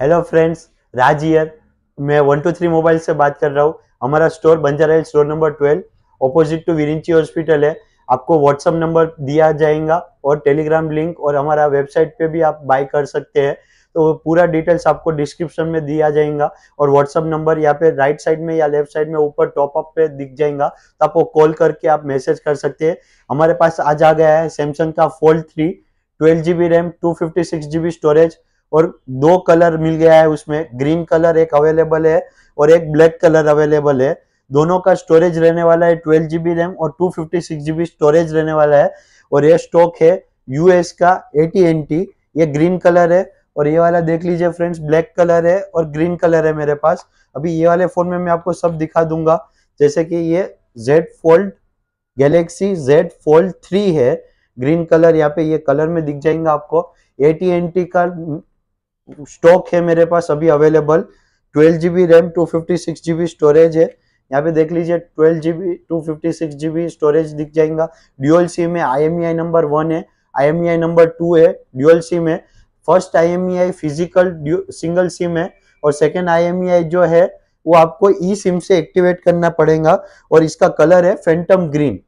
hello friends Raj here मैं one two three mobile से बात कर रहा हूँ हमारा store Banjara Hill store number twelve opposite to Virinchi hospital है आपको व्हाट्सअप नंबर दिया जाएगा और टेलीग्राम लिंक और हमारा वेबसाइट पे भी आप बाय कर सकते हैं तो पूरा डिटेल्स आपको डिस्क्रिप्शन में दिया जाएगा और व्हाट्सअप नंबर या पे राइट साइड में या लेफ्ट साइड में ऊपर टॉप अप पे दिख जाएगा तो आपको कॉल करके आप मैसेज कर सकते हैं हमारे पास आज आ गया है सैमसंग का fold three twelve G B RAM two fifty six G B storage और दो कलर मिल गया है उसमें ग्रीन कलर एक अवेलेबल है और एक ब्लैक कलर अवेलेबल है दोनों का स्टोरेज रहने वाला है ट्वेल्व जीबी रैम और two fifty six GB storage रहने वाला है और ये स्टॉक है यूएस का एटी एन टी ये ग्रीन कलर है और ये वाला देख लीजिए फ्रेंड्स ब्लैक कलर है और ग्रीन कलर है मेरे पास अभी ये वाले फोन में मैं आपको सब दिखा दूंगा जैसे कि ये Z fold Galaxy Z fold three है ग्रीन कलर यहाँ पे ये कलर में दिख जाएगा आपको एटी एन टी का स्टॉक है मेरे पास अभी available twelve GB RAM two fifty six GB storage है यहाँ पे देख लीजिए twelve GB two fifty six GB storage दिख जाएगा ड्यूएल सी में आई नंबर वन है आई नंबर टू है ड्यूएल सी में फर्स्ट आई फिजिकल सिंगल सिम है और सेकेंड आई e जो है वो आपको ई सिम से एक्टिवेट करना पड़ेगा और इसका कलर है फेंटम ग्रीन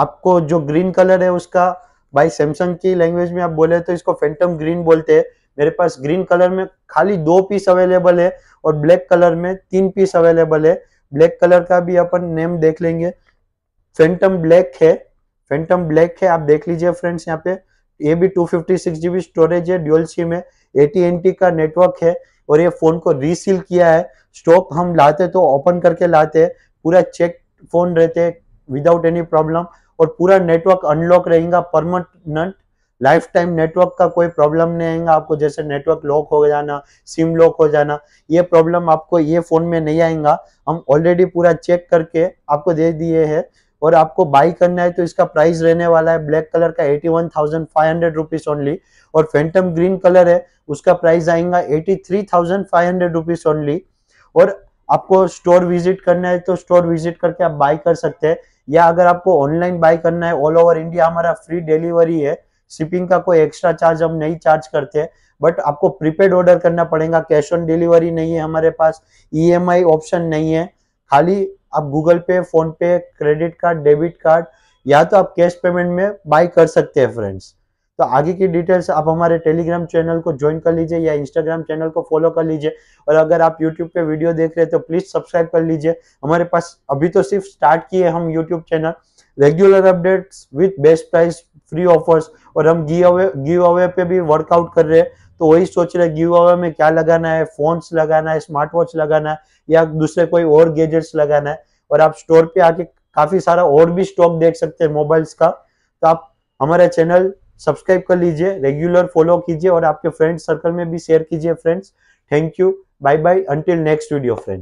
आपको जो ग्रीन कलर है उसका भाई सैमसंग की लैंग्वेज में आप बोले तो इसको फेंटम ग्रीन बोलते हैं मेरे पास ग्रीन कलर में खाली दो पीस अवेलेबल है और ब्लैक कलर में तीन पीस अवेलेबल है ब्लैक कलर का भी अपन नेम देख लेंगे फेंटम ब्लैक है फेंटम ब्लैक है आप देख लीजिए फ्रेंड्स यहाँ पे ये भी two fifty six GB storage है ए सिम है एटीएनटी का नेटवर्क है और ये फोन को रीसील किया है स्टॉक हम लाते तो ओपन करके लाते है पूरा चेक फोन रहते विदाउट एनी प्रॉब्लम और पूरा नेटवर्क अनलॉक रहेगा परमानेंट लाइफ टाइम नेटवर्क का कोई प्रॉब्लम नहीं आएगा आपको जैसे नेटवर्क लॉक हो जाना सिम लॉक हो जाना ये प्रॉब्लम आपको ये फ़ोन में नहीं आएगा हम ऑलरेडी पूरा चेक करके आपको दे दिए है और आपको बाई करना है तो इसका प्राइस रहने वाला है ब्लैक कलर का at one thousand five hundred rupees only और फैंटम ग्रीन कलर है उसका प्राइस आएगा at three thousand five hundred rupees only और आपको स्टोर विजिट करना है तो स्टोर विजिट करके आप बाई कर सकते हैं या अगर आपको ऑनलाइन बाई करना है ऑल ओवर इंडिया हमारा फ्री डिलीवरी है शिपिंग का कोई एक्स्ट्रा चार्ज हम नहीं चार्ज करते हैं बट आपको प्रीपेड ऑर्डर करना पड़ेगा कैश ऑन डिलीवरी नहीं है हमारे पास ईएमआई e ऑप्शन नहीं है खाली आप गूगल पे फोन पे क्रेडिट कार्ड डेबिट कार्ड या तो आप कैश पेमेंट में बाय कर सकते हैं फ्रेंड्स तो आगे की डिटेल्स आप हमारे टेलीग्राम चैनल को ज्वाइन कर लीजिए या इंस्टाग्राम चैनल को फॉलो कर लीजिए और अगर आप यूट्यूब पे वीडियो देख रहे हैं तो प्लीज़ सब्सक्राइब कर लीजिए हमारे पास अभी तो सिर्फ स्टार्ट किए हम YouTube channel regular updates with best price free offers और हम गिव अवे गिव अवे पे भी वर्कआउट कर रहे हैं तो वही सोच रहे गिव अवे में क्या लगाना है फोन्स लगाना है स्मार्ट वॉच लगाना है या दूसरे कोई और गैजेट्स लगाना है और आप स्टोर पे आके काफी सारा और भी स्टॉक देख सकते हैं मोबाइल्स का तो आप हमारा चैनल सब्सक्राइब कर लीजिए रेगुलर फॉलो कीजिए और आपके फ्रेंड सर्कल में भी शेयर कीजिए friends thank you bye bye until next video friend